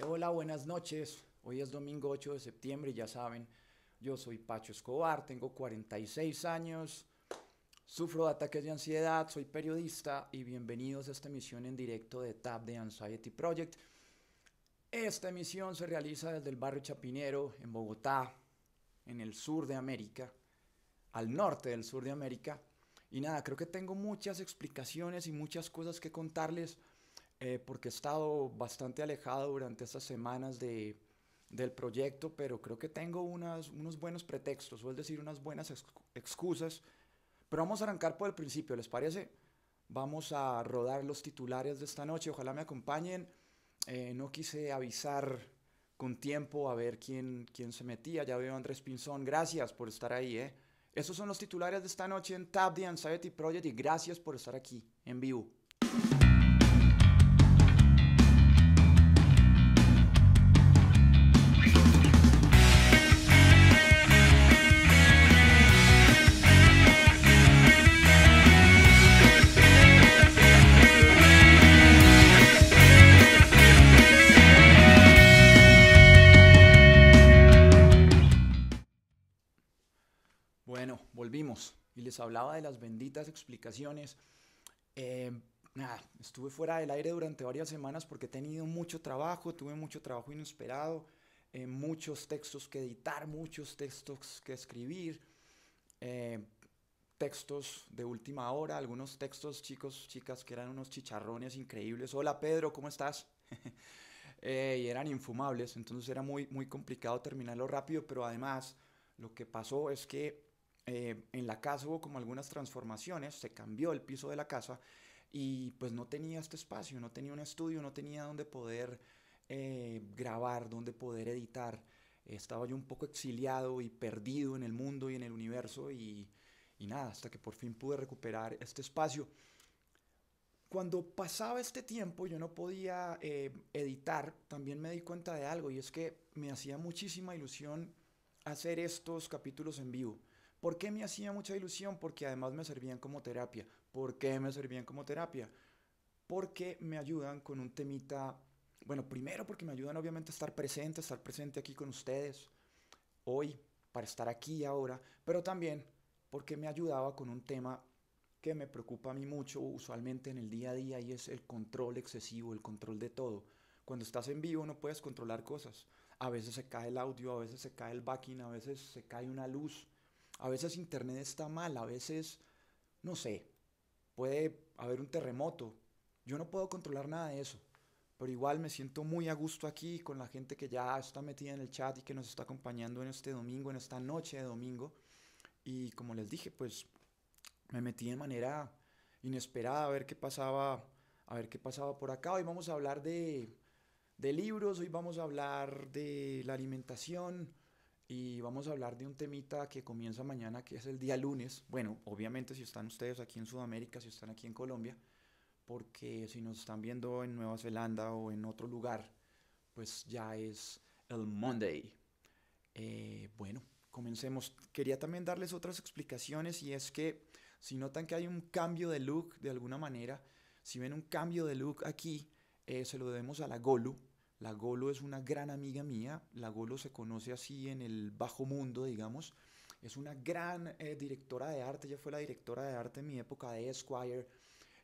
Eh, hola, buenas noches. Hoy es domingo 8 de septiembre y ya saben, yo soy Pacho Escobar, tengo 46 años, sufro de ataques de ansiedad, soy periodista y bienvenidos a esta emisión en directo de TAP de Anxiety Project. Esta emisión se realiza desde el barrio Chapinero, en Bogotá, en el sur de América, al norte del sur de América. Y nada, creo que tengo muchas explicaciones y muchas cosas que contarles eh, porque he estado bastante alejado durante estas semanas de, del proyecto, pero creo que tengo unas, unos buenos pretextos, o es decir, unas buenas excusas. Pero vamos a arrancar por el principio, ¿les parece? Vamos a rodar los titulares de esta noche, ojalá me acompañen. Eh, no quise avisar con tiempo a ver quién, quién se metía. Ya veo a Andrés Pinzón, gracias por estar ahí. ¿eh? Esos son los titulares de esta noche en Tab the Anxiety Project y gracias por estar aquí en vivo. explicaciones. Em, nada, estuve fuera del aire durante varias semanas porque he tenido mucho trabajo, tuve mucho trabajo inesperado, eh, muchos textos que editar, muchos textos que escribir, eh, textos de última hora, algunos textos, chicos, chicas, que eran unos chicharrones increíbles. Hola Pedro, ¿cómo estás? Eh, y eran infumables, entonces era muy, muy complicado terminarlo rápido, pero además lo que pasó es que eh, en la casa hubo como algunas transformaciones, se cambió el piso de la casa y pues no tenía este espacio, no tenía un estudio, no tenía donde poder eh, grabar, donde poder editar. Estaba yo un poco exiliado y perdido en el mundo y en el universo y, nada, hasta que por fin pude recuperar este espacio. Cuando pasaba este tiempo yo no podía eh, editar, también me di cuenta de algo y es que me hacía muchísima ilusión hacer estos capítulos en vivo ¿Por qué me hacía mucha ilusión? Porque además me servían como terapia. ¿Por qué me servían como terapia? Porque me ayudan con un temita, bueno, primero porque me ayudan obviamente a estar presente, estar presente aquí con ustedes, hoy, para estar aquí ahora, pero también porque me ayudaba con un tema que me preocupa a mí mucho usualmente en el día a día y es el control excesivo, el control de todo. Cuando estás en vivo no puedes controlar cosas. A veces se cae el audio, a veces se cae el backing, a veces se cae una luz a veces Internet está mal, a veces, no sé, puede haber un terremoto. Yo no puedo controlar nada de eso, pero igual me siento muy a gusto aquí con la gente que ya está metida en el chat y que nos está acompañando en este domingo, en esta noche de domingo. Y como les dije, pues me metí de manera inesperada a ver qué pasaba, a ver qué pasaba por acá. Hoy vamos a hablar de, de libros, hoy vamos a hablar de la alimentación, y vamos a hablar de un temita que comienza mañana, que es el día lunes. Bueno, obviamente si están ustedes aquí en Sudamérica, si están aquí en Colombia, porque si nos están viendo en Nueva Zelanda o en otro lugar, pues ya es el Monday. Eh, bueno, comencemos. Quería también darles otras explicaciones y es que si notan que hay un cambio de look de alguna manera, si ven un cambio de look aquí, eh, se lo debemos a la Golu, la Golo es una gran amiga mía, La Golo se conoce así en el bajo mundo, digamos. Es una gran eh, directora de arte, ella fue la directora de arte en mi época de Esquire.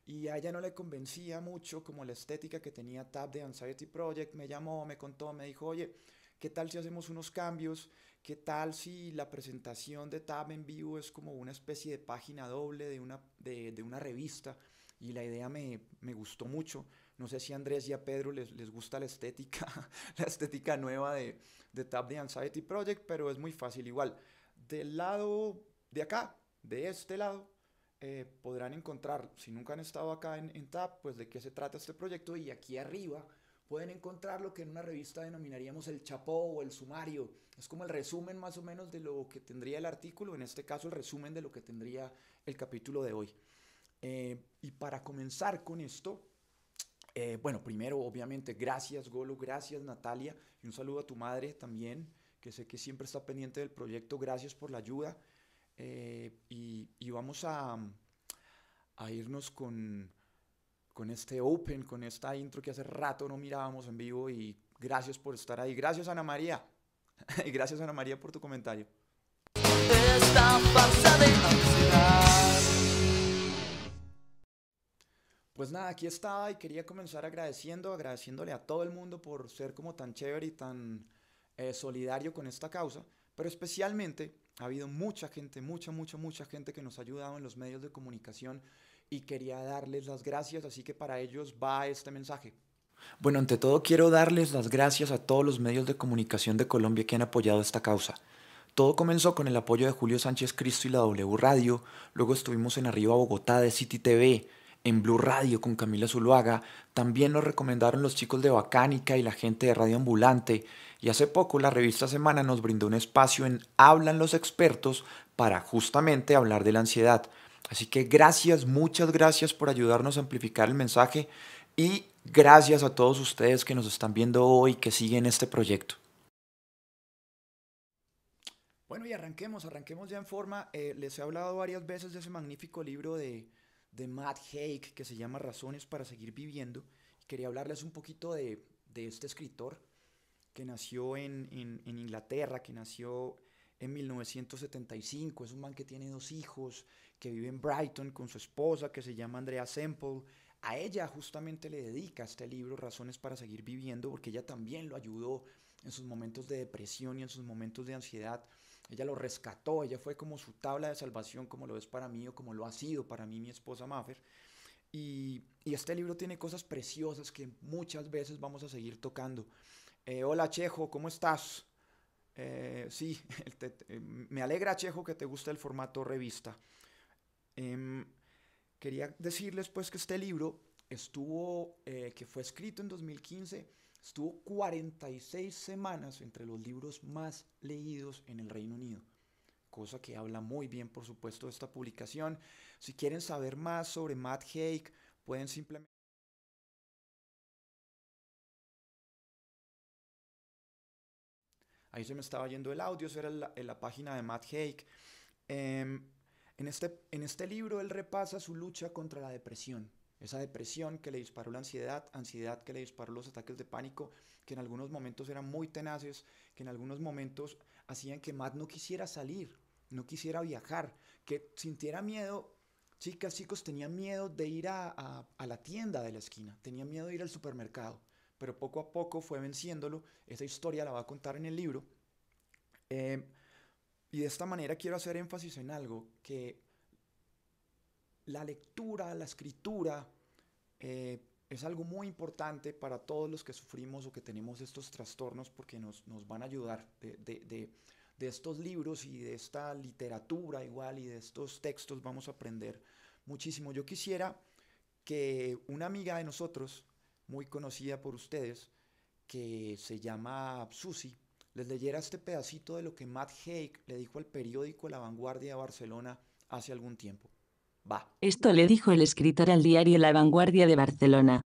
Y a ella no le convencía mucho como la estética que tenía Tab de Anxiety Project. Me llamó, me contó, me dijo, oye, ¿qué tal si hacemos unos cambios? ¿Qué tal si la presentación de Tab en vivo es como una especie de página doble de una, una revista? Y la idea me, me gustó mucho. No sé si a Andrés y a Pedro les, les gusta la estética, la estética nueva de, de Tap the Anxiety Project, pero es muy fácil igual. Del lado de acá, de este lado, eh, podrán encontrar, si nunca han estado acá en, en TAP, pues de qué se trata este proyecto y aquí arriba pueden encontrar lo que en una revista denominaríamos el chapó o el sumario. Es como el resumen más o menos de lo que tendría el artículo, en este caso el resumen de lo que tendría el capítulo de hoy. Eh, y para comenzar con esto, eh, bueno, primero, obviamente, gracias Golo, gracias Natalia y un saludo a tu madre también, que sé que siempre está pendiente del proyecto. Gracias por la ayuda. Eh, y, vamos a, irnos con, este open, con esta intro que hace rato no mirábamos en vivo y gracias por estar ahí. Gracias Ana María. y gracias Ana María por tu comentario. Pues nada, aquí estaba y quería comenzar agradeciendo, agradeciéndole a todo el mundo por ser como tan chévere y tan eh, solidario con esta causa, pero especialmente ha habido mucha gente, mucha, mucha, mucha gente que nos ha ayudado en los medios de comunicación y quería darles las gracias, así que para ellos va este mensaje. Bueno, ante todo quiero darles las gracias a todos los medios de comunicación de Colombia que han apoyado esta causa. Todo comenzó con el apoyo de Julio Sánchez Cristo y la W Radio, luego estuvimos en Arriba Bogotá de City TV, en Blue Radio con Camila Zuluaga, también nos recomendaron los chicos de Bacánica y la gente de Radio Ambulante, y hace poco la revista Semana nos brindó un espacio en Hablan los expertos para justamente hablar de la ansiedad. Así que gracias, muchas gracias por ayudarnos a amplificar el mensaje y gracias a todos ustedes que nos están viendo hoy, que siguen este proyecto. Bueno, y arranquemos, arranquemos ya en forma. Eh, les he hablado varias veces de ese magnífico libro de de Matt Haig que se llama Razones para seguir viviendo. Quería hablarles un poquito de, este escritor que nació en, en, Inglaterra, que nació en 1975. Es un man que tiene dos hijos, que vive en Brighton con su esposa, que se llama Andrea Semple. A ella justamente le dedica este libro Razones para seguir viviendo, porque ella también lo ayudó en sus momentos de depresión y en sus momentos de ansiedad ella lo rescató, ella fue como su tabla de salvación, como lo es para mí o como lo ha sido para mí mi esposa Maffer. Y, este libro tiene cosas preciosas que muchas veces vamos a seguir tocando. Eh, hola Chejo, ¿cómo estás? Eh, sí, me alegra Chejo que te gusta el formato revista. Em, quería decirles pues que este libro estuvo, eh, que fue escrito en 2015 Estuvo 46 semanas entre los libros más leídos en el Reino Unido, cosa que habla muy bien, por supuesto, de esta publicación. Si quieren saber más sobre Matt Haig, pueden simplemente... Ahí se me estaba yendo el audio, eso era la, la página de Matt Haig. Em, en, este, en este libro él repasa su lucha contra la depresión esa depresión que le disparó la ansiedad, ansiedad que le disparó los ataques de pánico, que en algunos momentos eran muy tenaces, que en algunos momentos hacían que Matt no quisiera salir, no quisiera viajar, que sintiera miedo. Chicas, chicos, tenía miedo de ir a, la tienda de la esquina, tenía miedo de ir al supermercado, pero poco a poco fue venciéndolo. Esa historia la va a contar en el libro. Eh, y de esta manera quiero hacer énfasis en algo que la lectura, la escritura, eh, es algo muy importante para todos los que sufrimos o que tenemos estos trastornos porque nos, van a ayudar de, estos libros y de esta literatura igual y de estos textos vamos a aprender muchísimo. Yo quisiera que una amiga de nosotros, muy conocida por ustedes, que se llama Susi, les leyera este pedacito de lo que Matt Haig le dijo al periódico La Vanguardia de Barcelona hace algún tiempo. Esto le dijo el escritor al diario La Vanguardia de Barcelona.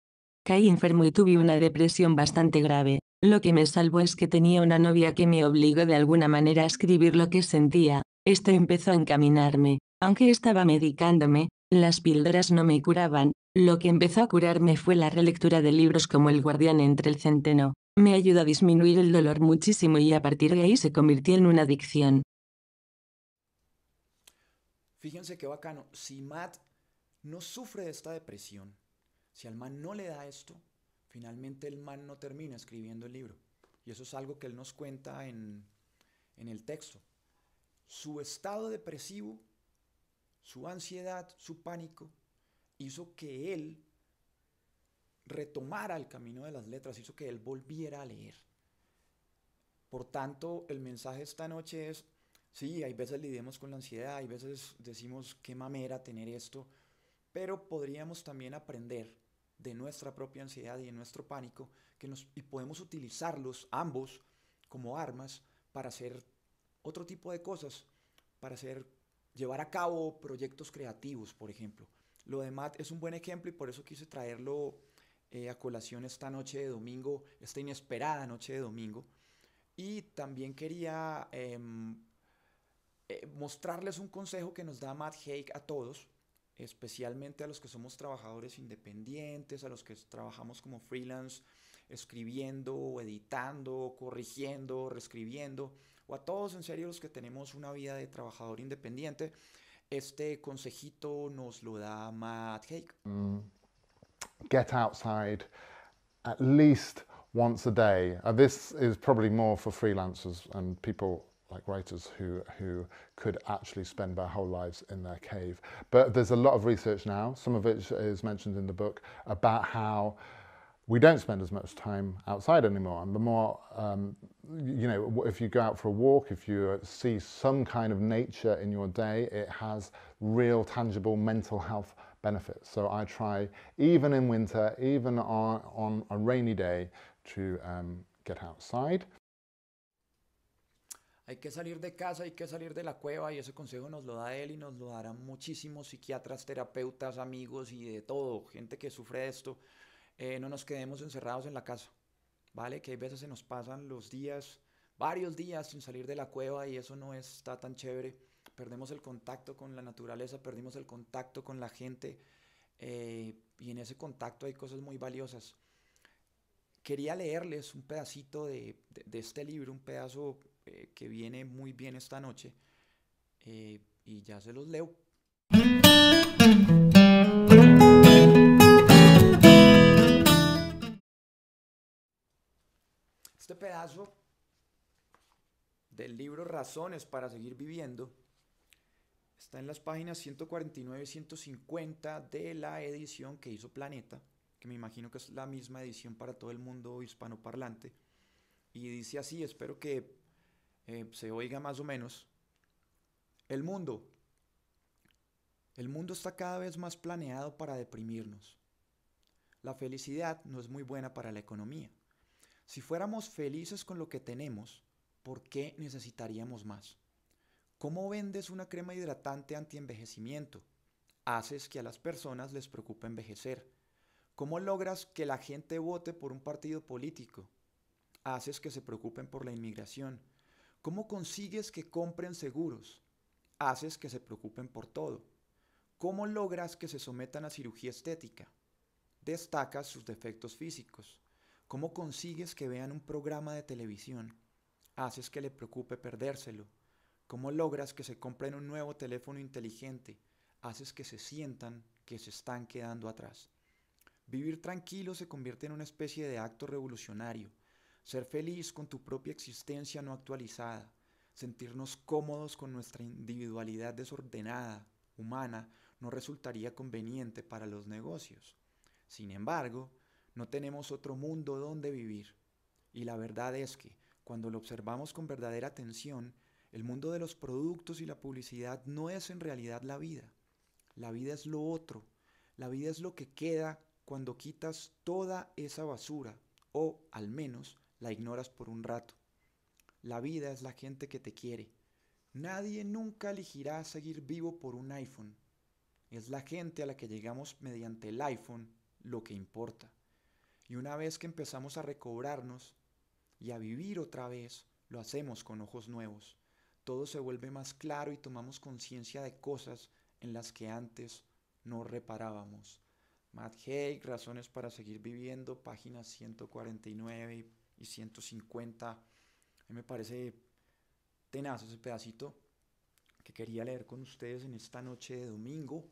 Caí enfermo y tuve una depresión bastante grave. Lo que me salvó es que tenía una novia que me obligó de alguna manera a escribir lo que sentía. Esto empezó a encaminarme. Aunque estaba medicándome, las píldoras no me curaban. Lo que empezó a curarme fue la relectura de libros como El guardián entre el centeno. Me ayudó a disminuir el dolor muchísimo y a partir de ahí se convirtió en una adicción. Fíjense qué bacano, si Matt no sufre de esta depresión, si al man no le da esto, finalmente el man no termina escribiendo el libro. Y eso es algo que él nos cuenta en, en el texto. Su estado depresivo, su ansiedad, su pánico, hizo que él retomara el camino de las letras, hizo que él volviera a leer. Por tanto, el mensaje esta noche es, Sí, hay veces lidiamos con la ansiedad, hay veces decimos qué mamera tener esto, pero podríamos también aprender de nuestra propia ansiedad y de nuestro pánico que nos, y podemos utilizarlos ambos como armas para hacer otro tipo de cosas, para hacer, llevar a cabo proyectos creativos, por ejemplo. Lo de Matt es un buen ejemplo y por eso quise traerlo eh, a colación esta noche de domingo, esta inesperada noche de domingo. Y también quería... Em, eh, mostrarles un consejo que nos da Matt Haig a todos, especialmente a los que somos trabajadores independientes, a los que trabajamos como freelance, escribiendo, editando, corrigiendo, reescribiendo, o a todos en serio los que tenemos una vida de trabajador independiente. Este consejito nos lo da Matt Haig. Mm. Get outside at least once a day. Uh, this is probably more for freelancers and people like writers who, who could actually spend their whole lives in their cave. But there's a lot of research now, some of which is mentioned in the book, about how we don't spend as much time outside anymore. And the more, um, you know, if you go out for a walk, if you uh, see some kind of nature in your day, it has real tangible mental health benefits. So I try, even in winter, even on, on a rainy day, to um, get outside. hay que salir de casa, hay que salir de la cueva y ese consejo nos lo da él y nos lo darán muchísimos psiquiatras, terapeutas, amigos y de todo, gente que sufre esto. Eh, no nos quedemos encerrados en la casa, ¿vale? Que hay veces se nos pasan los días, varios días sin salir de la cueva y eso no está tan chévere. Perdemos el contacto con la naturaleza, perdimos el contacto con la gente eh, y en ese contacto hay cosas muy valiosas quería leerles un pedacito de, este libro, un pedazo eh, que viene muy bien esta noche. Eh, y ya se los leo. Este pedazo del libro Razones para seguir viviendo está en las páginas 149 y 150 de la edición que hizo Planeta, que me imagino que es la misma edición para todo el mundo hispanoparlante. Y dice así, espero que eh, se oiga más o menos. El mundo. El mundo está cada vez más planeado para deprimirnos. La felicidad no es muy buena para la economía. Si fuéramos felices con lo que tenemos, ¿por qué necesitaríamos más? ¿Cómo vendes una crema hidratante anti-envejecimiento? Haces que a las personas les preocupe envejecer. ¿Cómo logras que la gente vote por un partido político? Haces que se preocupen por la inmigración. ¿Cómo consigues que compren seguros? Haces que se preocupen por todo. ¿Cómo logras que se sometan a cirugía estética? Destacas sus defectos físicos. ¿Cómo consigues que vean un programa de televisión? Haces que le preocupe perdérselo. ¿Cómo logras que se compren un nuevo teléfono inteligente? Haces que se sientan que se están quedando atrás. Vivir tranquilo se convierte en una especie de acto revolucionario ser feliz con tu propia existencia no actualizada, sentirnos cómodos con nuestra individualidad desordenada, humana, no resultaría conveniente para los negocios. Sin embargo, no tenemos otro mundo donde vivir. Y la verdad es que, cuando lo observamos con verdadera atención, el mundo de los productos y la publicidad no es en realidad la vida. La vida es lo otro. La vida es lo que queda cuando quitas toda esa basura, o al menos la ignoras por un rato. La vida es la gente que te quiere. Nadie nunca elegirá seguir vivo por un iPhone. Es la gente a la que llegamos mediante el iPhone lo que importa. Y una vez que empezamos a recobrarnos y a vivir otra vez, lo hacemos con ojos nuevos. Todo se vuelve más claro y tomamos conciencia de cosas en las que antes no reparábamos. Matt Haig, Razones para Seguir Viviendo, página 149 y y 150. me parece tenaz ese pedacito que quería leer con ustedes en esta noche de domingo,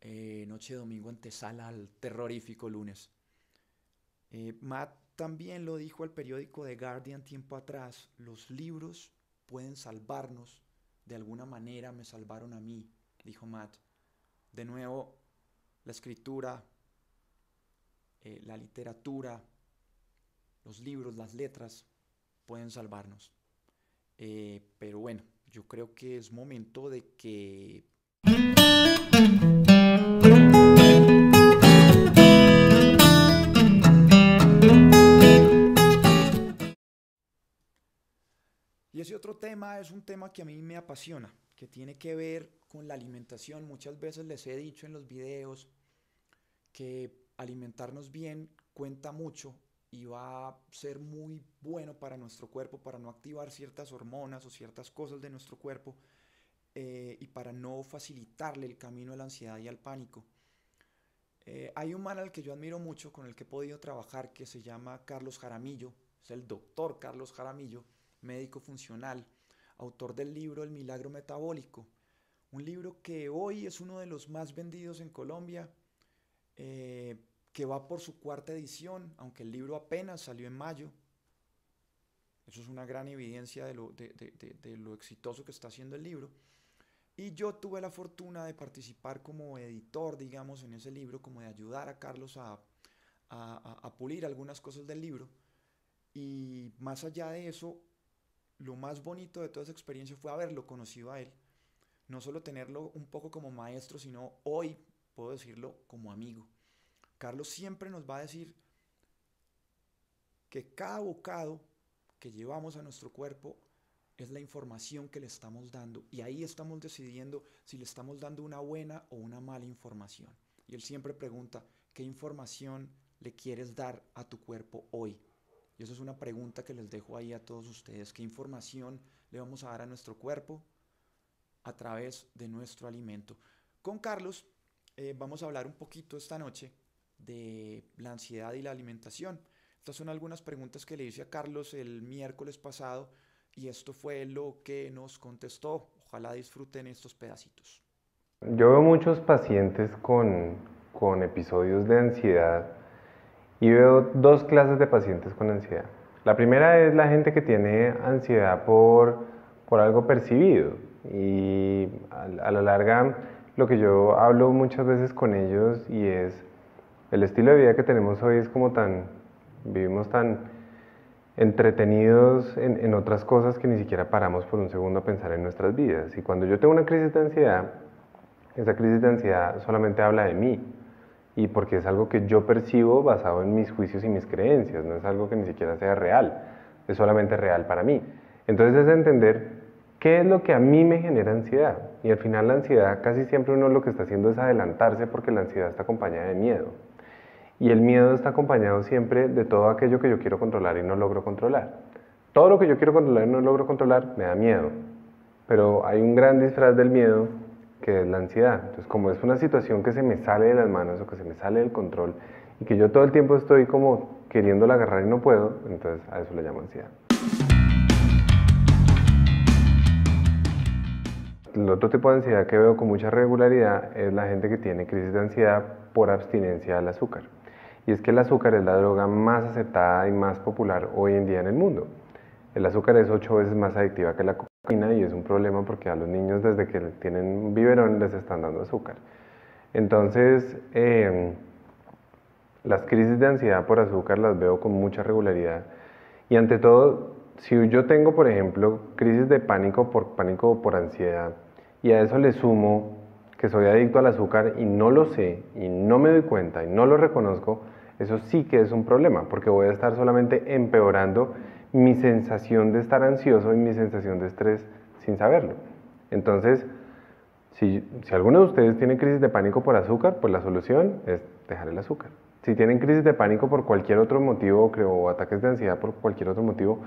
eh, noche de domingo antesala al terrorífico lunes. Eh, Matt también lo dijo al periódico de Guardian tiempo atrás, los libros pueden salvarnos, de alguna manera me salvaron a mí, dijo Matt. De nuevo, la escritura, eh, la literatura, los libros, las letras pueden salvarnos. Eh, pero bueno, yo creo que es momento de que... Y ese otro tema es un tema que a mí me apasiona, que tiene que ver con la alimentación. Muchas veces les he dicho en los videos que alimentarnos bien cuenta mucho y va a ser muy bueno para nuestro cuerpo, para no activar ciertas hormonas o ciertas cosas de nuestro cuerpo eh, y para no facilitarle el camino a la ansiedad y al pánico. Eh, hay un man al que yo admiro mucho, con el que he podido trabajar, que se llama Carlos Jaramillo, es el doctor Carlos Jaramillo, médico funcional, autor del libro El Milagro Metabólico, un libro que hoy es uno de los más vendidos en Colombia. Eh, que va por su cuarta edición, aunque el libro apenas salió en mayo. Eso es una gran evidencia de lo, exitoso que está haciendo el libro. Y yo tuve la fortuna de participar como editor, digamos, en ese libro, como de ayudar a Carlos a, a, pulir algunas cosas del libro. Y más allá de eso, lo más bonito de toda esa experiencia fue haberlo conocido a él. No solo tenerlo un poco como maestro, sino hoy, puedo decirlo, como amigo. Carlos siempre nos va a decir que cada bocado que llevamos a nuestro cuerpo es la información que le estamos dando y ahí estamos decidiendo si le estamos dando una buena o una mala información. Y él siempre pregunta, ¿qué información le quieres dar a tu cuerpo hoy? Y eso es una pregunta que les dejo ahí a todos ustedes. ¿Qué información le vamos a dar a nuestro cuerpo a través de nuestro alimento? Con Carlos eh, vamos a hablar un poquito esta noche de la ansiedad y la alimentación. Estas son algunas preguntas que le hice a Carlos el miércoles pasado y esto fue lo que nos contestó. Ojalá disfruten estos pedacitos. Yo veo muchos pacientes con, episodios de ansiedad y veo dos clases de pacientes con ansiedad. La primera es la gente que tiene ansiedad por, algo percibido y a la larga lo que yo hablo muchas veces con ellos y es el estilo de vida que tenemos hoy es como tan, vivimos tan entretenidos en, en, otras cosas que ni siquiera paramos por un segundo a pensar en nuestras vidas. Y cuando yo tengo una crisis de ansiedad, esa crisis de ansiedad solamente habla de mí y porque es algo que yo percibo basado en mis juicios y mis creencias, no es algo que ni siquiera sea real, es solamente real para mí. Entonces es entender qué es lo que a mí me genera ansiedad. Y al final la ansiedad casi siempre uno lo que está haciendo es adelantarse porque la ansiedad está acompañada de miedo. Y el miedo está acompañado siempre de todo aquello que yo quiero controlar y no logro controlar. Todo lo que yo quiero controlar y no logro controlar me da miedo. Pero hay un gran disfraz del miedo que es la ansiedad. Entonces, como es una situación que se me sale de las manos o que se me sale del control y que yo todo el tiempo estoy como queriéndola agarrar y no puedo, entonces a eso le llamo ansiedad. El otro tipo de ansiedad que veo con mucha regularidad es la gente que tiene crisis de ansiedad por abstinencia al azúcar y es que el azúcar es la droga más aceptada y más popular hoy en día en el mundo. El azúcar es ocho veces más adictiva que la cocaína y es un problema porque a los niños desde que tienen un biberón les están dando azúcar. Entonces, em, las crisis de ansiedad por azúcar las veo con mucha regularidad y ante todo, si yo tengo, por ejemplo, crisis de pánico por pánico por ansiedad y a eso le sumo que soy adicto al azúcar y no lo sé y no me doy cuenta y no lo reconozco, eso sí que es un problema, porque voy a estar solamente empeorando mi sensación de estar ansioso y mi sensación de estrés sin saberlo. Entonces, si, si alguno de ustedes tiene crisis de pánico por azúcar, pues la solución es dejar el azúcar. Si tienen crisis de pánico por cualquier otro motivo creo, o ataques de ansiedad por cualquier otro motivo,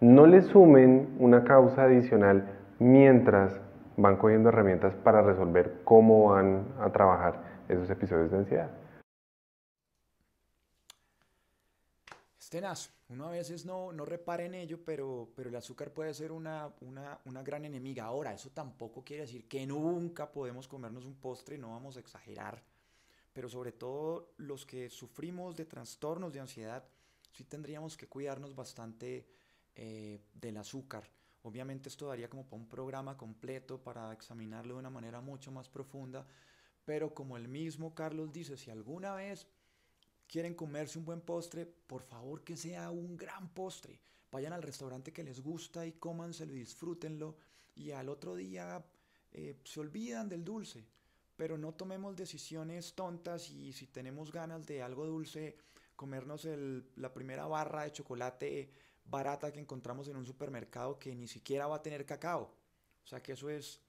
no le sumen una causa adicional mientras van cogiendo herramientas para resolver cómo van a trabajar esos episodios de ansiedad. Es tenaz, uno a veces no, no repara en ello, pero, pero el azúcar puede ser una, una, una gran enemiga. Ahora, eso tampoco quiere decir que nunca podemos comernos un postre, no vamos a exagerar, pero sobre todo los que sufrimos de trastornos de ansiedad, sí tendríamos que cuidarnos bastante eh, del azúcar Obviamente esto daría como para un programa completo para examinarlo de una manera mucho más profunda, pero como el mismo Carlos dice, si alguna vez quieren comerse un buen postre, por favor que sea un gran postre. Vayan al restaurante que les gusta y coman lo y disfrútenlo y al otro día eh, se olvidan del dulce. Pero no tomemos decisiones tontas y si tenemos ganas de algo dulce, comernos el, la primera barra de chocolate barata que encontramos en un supermercado que ni siquiera va a tener cacao. O sea que eso es,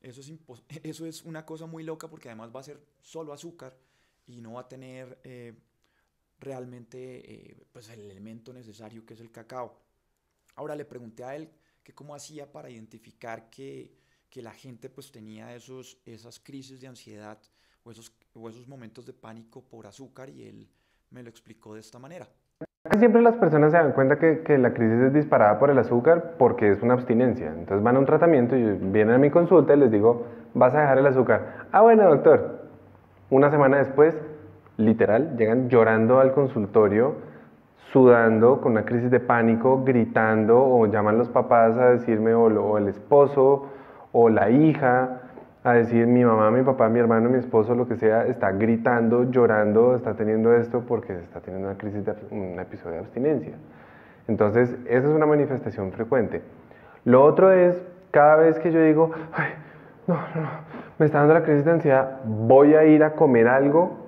eso es, eso es una cosa muy loca porque además va a ser solo azúcar y no va a tener eh, realmente eh, pues el elemento necesario que es el cacao. Ahora le pregunté a él que cómo hacía para identificar que, la gente pues tenía esos, esas crisis de ansiedad o esos, o esos momentos de pánico por azúcar y él me lo explicó de esta manera siempre las personas se dan cuenta que, la crisis es disparada por el azúcar porque es una abstinencia. Entonces van a un tratamiento y vienen a mi consulta y les digo, vas a dejar el azúcar. Ah, bueno, doctor. Una semana después, literal, llegan llorando al consultorio, sudando, con una crisis de pánico, gritando, o llaman los papás a decirme, o, o el esposo, o la hija, a decir mi mamá, mi papá, mi hermano, mi esposo, lo que sea, está gritando, llorando, está teniendo esto porque está teniendo una crisis, de, un episodio de abstinencia. Entonces, esa es una manifestación frecuente. Lo otro es, cada vez que yo digo, ay, no, no, no, me está dando la crisis de ansiedad, voy a ir a comer algo,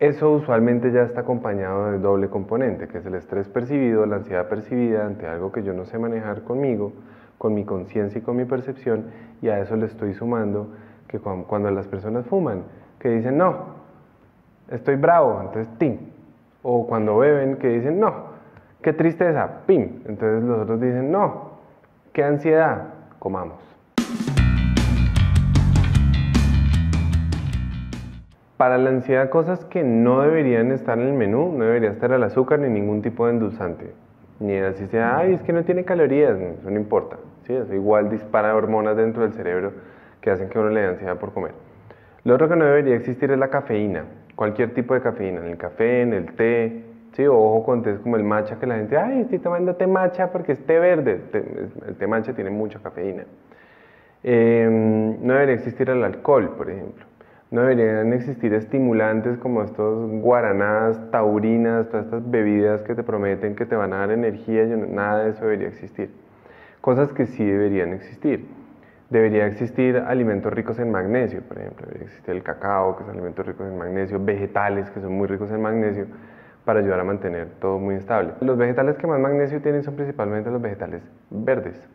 eso usualmente ya está acompañado de doble componente, que es el estrés percibido, la ansiedad percibida ante algo que yo no sé manejar conmigo, con mi conciencia y con mi percepción, y a eso le estoy sumando que cuando, las personas fuman, que dicen, no, estoy bravo, entonces tim. O cuando beben, que dicen, no, qué tristeza, pim. Entonces los otros dicen, no, qué ansiedad, comamos. Para la ansiedad, cosas que no deberían estar en el menú, no debería estar el azúcar ni ningún tipo de endulzante. Ni así sea, ay, es que no tiene calorías, eso no importa. Sí, igual dispara hormonas dentro del cerebro que hacen que uno le dé ansiedad por comer. Lo otro que no debería existir es la cafeína, cualquier tipo de cafeína, en el café, en el té, sí, ojo con es como el matcha, que la gente, ay, estoy tomando té matcha porque es té verde, el té matcha tiene mucha cafeína. Em, no debería existir el alcohol, por ejemplo. No deberían existir estimulantes como estos guaranás, taurinas, todas estas bebidas que te prometen que te van a dar energía, nada de eso debería existir. Cosas que sí deberían existir debería existir alimentos ricos en magnesio, por ejemplo, debería existir el cacao, que es alimento rico en magnesio, vegetales, que son muy ricos en magnesio, para ayudar a mantener todo muy estable. Los vegetales que más magnesio tienen son principalmente los vegetales verdes,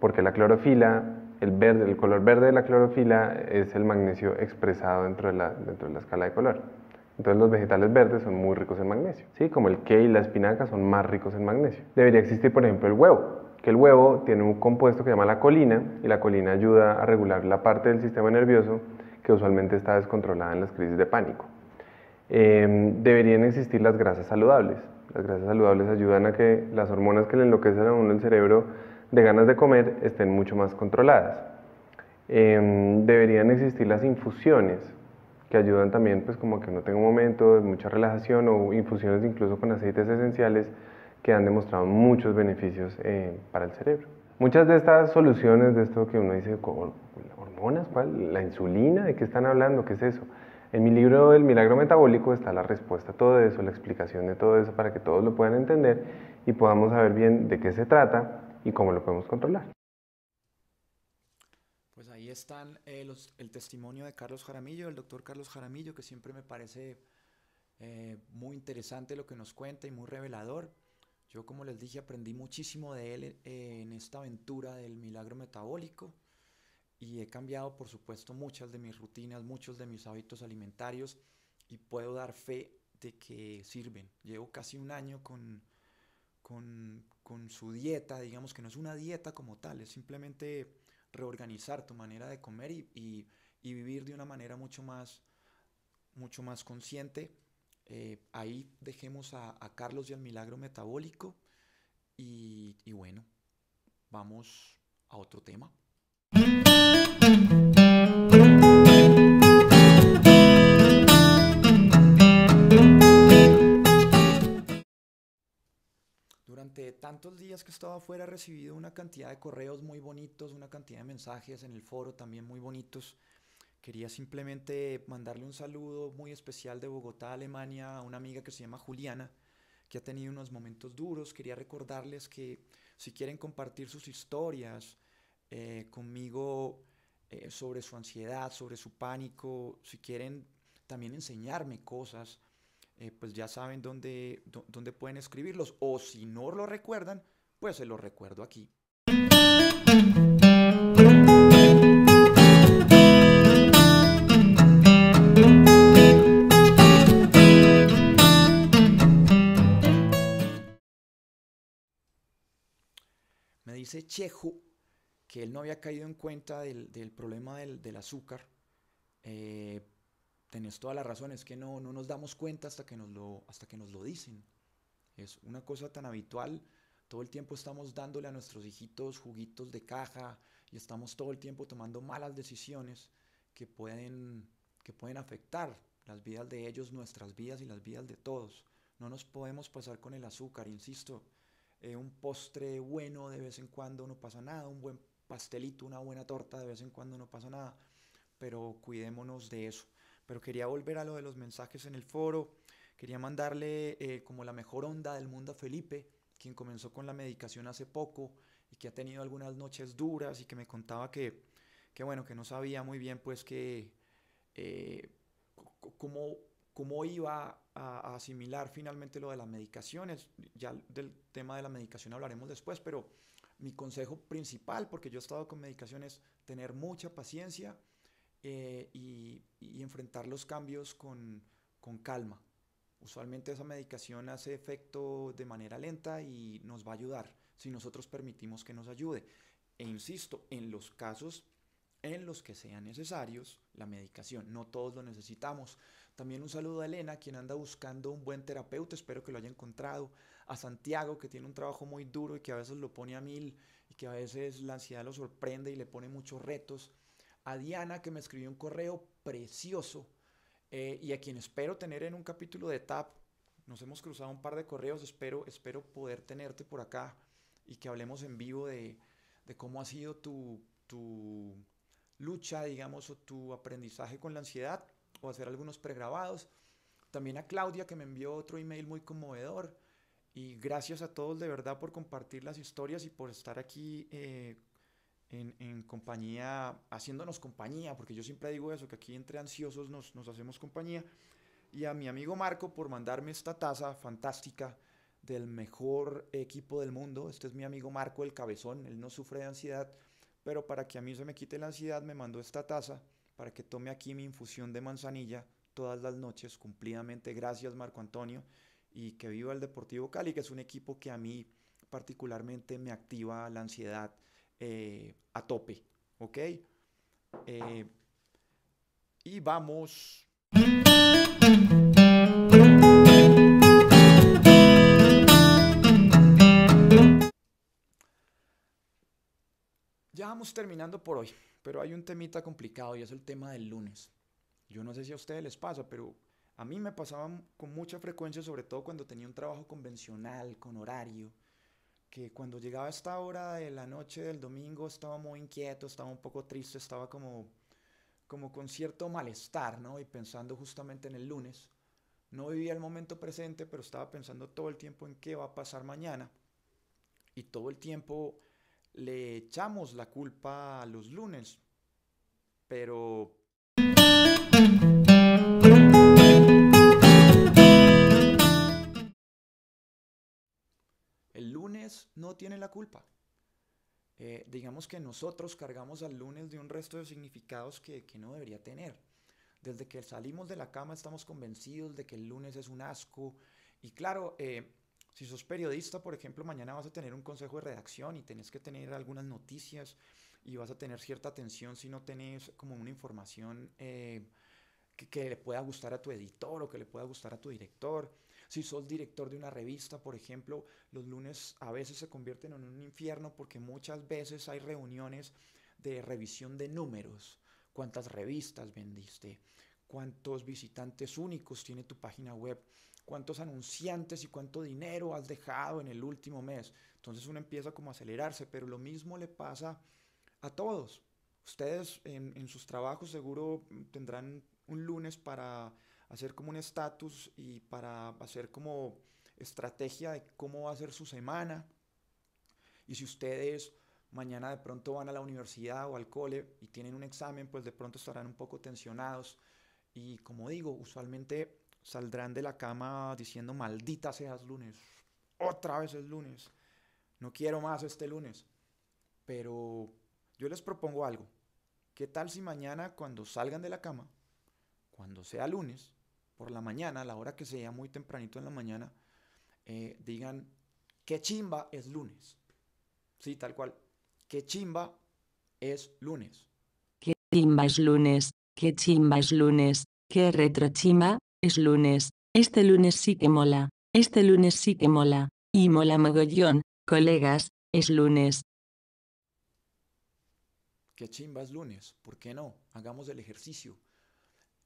porque la clorofila, el, verde, el color verde de la clorofila es el magnesio expresado dentro de la, escala de color. Entonces los vegetales verdes son muy ricos en magnesio, ¿sí? como el kale y la espinaca son más ricos en magnesio. Debería existir, por ejemplo, el huevo que el huevo tiene un compuesto que se llama la colina y la colina ayuda a regular la parte del sistema nervioso que usualmente está descontrolada en las crisis de pánico. Em, deberían existir las grasas saludables. Las grasas saludables ayudan a que las hormonas que le enloquecen a uno el cerebro de ganas de comer estén mucho más controladas. Em, deberían existir las infusiones que ayudan también pues como que no tenga un momento de mucha relajación o infusiones incluso con aceites esenciales que han demostrado muchos beneficios eh, para el cerebro. Muchas de estas soluciones, de esto que uno dice, hormonas, ¿cuál? ¿La insulina? ¿De qué están hablando? ¿Qué es eso? En mi libro El milagro metabólico está la respuesta a todo eso, la explicación de todo eso para que todos lo puedan entender y podamos saber bien de qué se trata y cómo lo podemos controlar. Pues ahí están eh, el testimonio de Carlos Jaramillo, el doctor Carlos Jaramillo, que siempre me parece eh, muy interesante lo que nos cuenta y muy revelador. Yo, como les dije, aprendí muchísimo de él eh, en esta aventura del milagro metabólico y he cambiado, por supuesto, muchas de mis rutinas, muchos de mis hábitos alimentarios y puedo dar fe de que sirven. Llevo casi un año con, su dieta, digamos que no es una dieta como tal, es simplemente reorganizar tu manera de comer y, vivir de una manera mucho más, mucho más consciente eh, ahí dejemos a, Carlos y al milagro metabólico y, bueno, vamos a otro tema. Durante tantos días que estaba afuera he recibido una cantidad de correos muy bonitos, una cantidad de mensajes en el foro también muy bonitos Quería simplemente mandarle un saludo muy especial de Bogotá, Alemania, a una amiga que se llama Juliana, que ha tenido unos momentos duros. Quería recordarles que si quieren compartir sus historias eh, conmigo eh, sobre su ansiedad, sobre su pánico, si quieren también enseñarme cosas, eh, pues ya saben dónde, dónde pueden escribirlos. O si no lo recuerdan, pues se lo recuerdo aquí. dice Chejo que él no había caído en cuenta del, problema del, azúcar. Eh, tenés toda la razón, es que no, nos damos cuenta hasta que nos, lo, hasta que nos lo dicen. Es una cosa tan habitual. Todo el tiempo estamos dándole a nuestros hijitos juguitos de caja y estamos todo el tiempo tomando malas decisiones que pueden, que pueden afectar las vidas de ellos, nuestras vidas y las vidas de todos. No nos podemos pasar con el azúcar, insisto. Eh, un postre bueno de vez en cuando no pasa nada, un buen pastelito, una buena torta de vez en cuando no pasa nada, pero cuidémonos de eso. Pero quería volver a lo de los mensajes en el foro, quería mandarle eh, como la mejor onda del mundo a Felipe, quien comenzó con la medicación hace poco y que ha tenido algunas noches duras y que me contaba que, bueno, que no sabía muy bien pues que... Eh, como cómo cómo iba a, asimilar finalmente lo de las medicaciones. Ya del tema de la medicación hablaremos después, pero mi consejo principal, porque yo he estado con medicaciones, tener mucha paciencia eh, y, y, enfrentar los cambios con, con calma. Usualmente esa medicación hace efecto de manera lenta y nos va a ayudar si nosotros permitimos que nos ayude. E insisto, en los casos en los que sean necesarios la medicación, no todos lo necesitamos. También un saludo a Elena, quien anda buscando un buen terapeuta, espero que lo haya encontrado. A Santiago, que tiene un trabajo muy duro y que a veces lo pone a mil y que a veces la ansiedad lo sorprende y le pone muchos retos. A Diana, que me escribió un correo precioso eh, y a quien espero tener en un capítulo de TAP. Nos hemos cruzado un par de correos, espero, espero poder tenerte por acá y que hablemos en vivo de, cómo ha sido tu, tu lucha, digamos, o tu aprendizaje con la ansiedad o hacer algunos pregrabados. También a Claudia que me envió otro email muy conmovedor. Y gracias a todos de verdad por compartir las historias y por estar aquí eh, en, compañía, haciéndonos compañía, porque yo siempre digo eso, que aquí entre ansiosos nos, nos hacemos compañía. Y a mi amigo Marco por mandarme esta taza fantástica del mejor equipo del mundo. Este es mi amigo Marco el Cabezón, él no sufre de ansiedad, pero para que a mí se me quite la ansiedad me mandó esta taza para que tome aquí mi infusión de manzanilla todas las noches cumplidamente. Gracias Marco Antonio y que viva el Deportivo Cali, que es un equipo que a mí particularmente me activa la ansiedad eh, a tope, ¿ok? Eh, y vamos. Estábamos terminando por hoy, pero hay un temita complicado y es el tema del lunes. Yo no sé si a ustedes les pasa, pero a mí me pasaba con mucha frecuencia, sobre todo cuando tenía un trabajo convencional, con horario, que cuando llegaba a esta hora de la noche del domingo estaba muy inquieto, estaba un poco triste, estaba como, como con cierto malestar, ¿no? Y pensando justamente en el lunes. No vivía el momento presente, pero estaba pensando todo el tiempo en qué va a pasar mañana. Y todo el tiempo le echamos la culpa a los lunes, pero... El lunes no tiene la culpa. Eh, digamos que nosotros cargamos al lunes de un resto de significados que, que, no debería tener. Desde que salimos de la cama estamos convencidos de que el lunes es un asco. Y claro, eh, si sos periodista, por ejemplo, mañana vas a tener un consejo de redacción y tenés que tener algunas noticias y vas a tener cierta atención si no tenés como una información eh, que, que, le pueda gustar a tu editor o que le pueda gustar a tu director. Si sos director de una revista, por ejemplo, los lunes a veces se convierten en un infierno porque muchas veces hay reuniones de revisión de números. ¿Cuántas revistas vendiste? ¿Cuántos visitantes únicos tiene tu página web? cuántos anunciantes y cuánto dinero has dejado en el último mes. Entonces uno empieza como a acelerarse, pero lo mismo le pasa a todos. Ustedes en, en sus trabajos seguro tendrán un lunes para hacer como un estatus y para hacer como estrategia de cómo va a ser su semana. Y si ustedes mañana de pronto van a la universidad o al cole y tienen un examen, pues de pronto estarán un poco tensionados. Y como digo, usualmente saldrán de la cama diciendo, maldita seas lunes, otra vez es lunes, no quiero más este lunes. Pero yo les propongo algo. ¿Qué tal si mañana cuando salgan de la cama, cuando sea lunes, por la mañana, a la hora que sea, muy tempranito en la mañana, eh, digan, qué chimba es lunes? Sí, tal cual. Qué chimba es lunes. Qué chimba es lunes. Qué chimba es lunes. Qué retrochimba. Es lunes, este lunes sí que mola, este lunes sí que mola, y mola mogollón, colegas, es lunes. Qué chimba es lunes, ¿por qué no? Hagamos el ejercicio.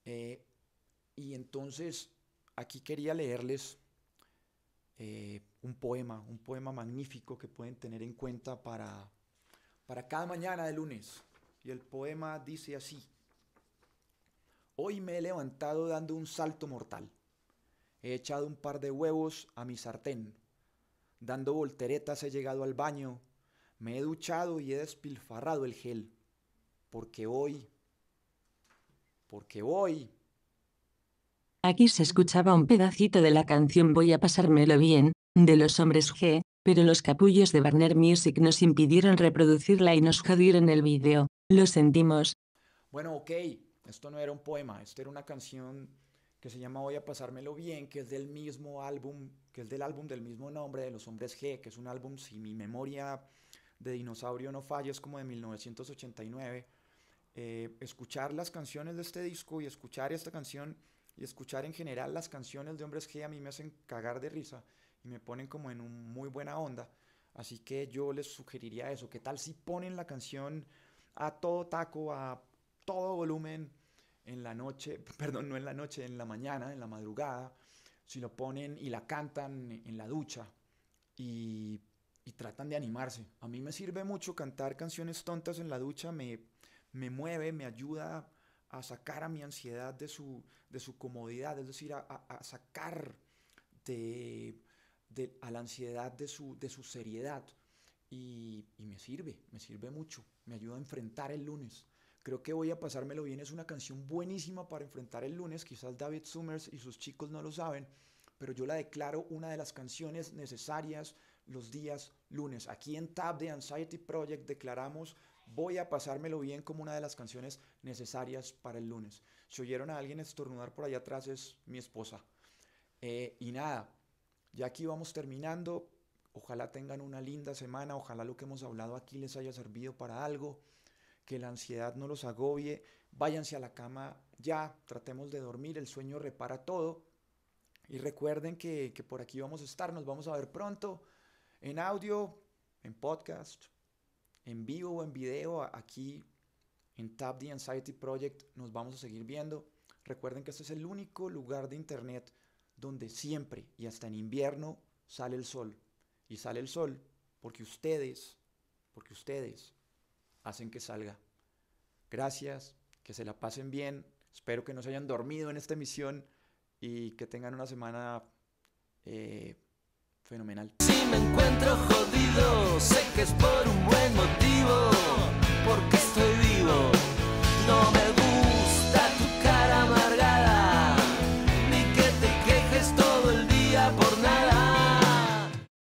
Eh, y entonces, aquí quería leerles eh, un poema, un poema magnífico que pueden tener en cuenta para, para cada mañana de lunes. Y el poema dice así. Hoy me he levantado dando un salto mortal. He echado un par de huevos a mi sartén. Dando volteretas he llegado al baño. Me he duchado y he despilfarrado el gel. Porque hoy... Porque hoy... Aquí se escuchaba un pedacito de la canción Voy a pasármelo bien, de los hombres G, pero los capullos de Warner Music nos impidieron reproducirla y nos jodieron el vídeo. Lo sentimos. Bueno, ok, esto no era un poema, esto era una canción que se llama Voy a pasármelo bien, que es del mismo álbum, que es del álbum del mismo nombre de Los Hombres G, que es un álbum, si mi memoria de dinosaurio no falla, es como de 1989. Eh, escuchar las canciones de este disco y escuchar esta canción y escuchar en general las canciones de Hombres G a mí me hacen cagar de risa y me ponen como en un muy buena onda. Así que yo les sugeriría eso. ¿Qué tal si ponen la canción a todo taco, a todo volumen? en la noche, perdón, no en la noche, en la mañana, en la madrugada, si lo ponen y la cantan en la ducha y, tratan de animarse. A mí me sirve mucho cantar canciones tontas en la ducha, me, me mueve, me ayuda a sacar a mi ansiedad de su, de su comodidad, es decir, a, sacar de, a la ansiedad de su, de su seriedad. y me sirve, me sirve mucho, me ayuda a enfrentar el lunes. Creo que voy a pasármelo bien. Es una canción buenísima para enfrentar el lunes. Quizás David Summers y sus chicos no lo saben, pero yo la declaro una de las canciones necesarias los días lunes. Aquí en Tab de Anxiety Project declaramos voy a pasármelo bien como una de las canciones necesarias para el lunes. Si oyeron a alguien estornudar por allá atrás es mi esposa. Eh, y nada, ya aquí vamos terminando. Ojalá tengan una linda semana, ojalá lo que hemos hablado aquí les haya servido para algo que la ansiedad no los agobie, váyanse a la cama ya, tratemos de dormir, el sueño repara todo. Y recuerden que, por aquí vamos a estar, nos vamos a ver pronto en audio, en podcast, en vivo o en video, aquí en Tab the Anxiety Project nos vamos a seguir viendo. Recuerden que este es el único lugar de internet donde siempre y hasta en invierno sale el sol. Y sale el sol porque ustedes, porque ustedes hacen que salga. Gracias, que se la pasen bien, espero que no se hayan dormido en esta emisión y que tengan una semana eh, fenomenal. Si me encuentro sé que es por un buen motivo, porque estoy vivo, no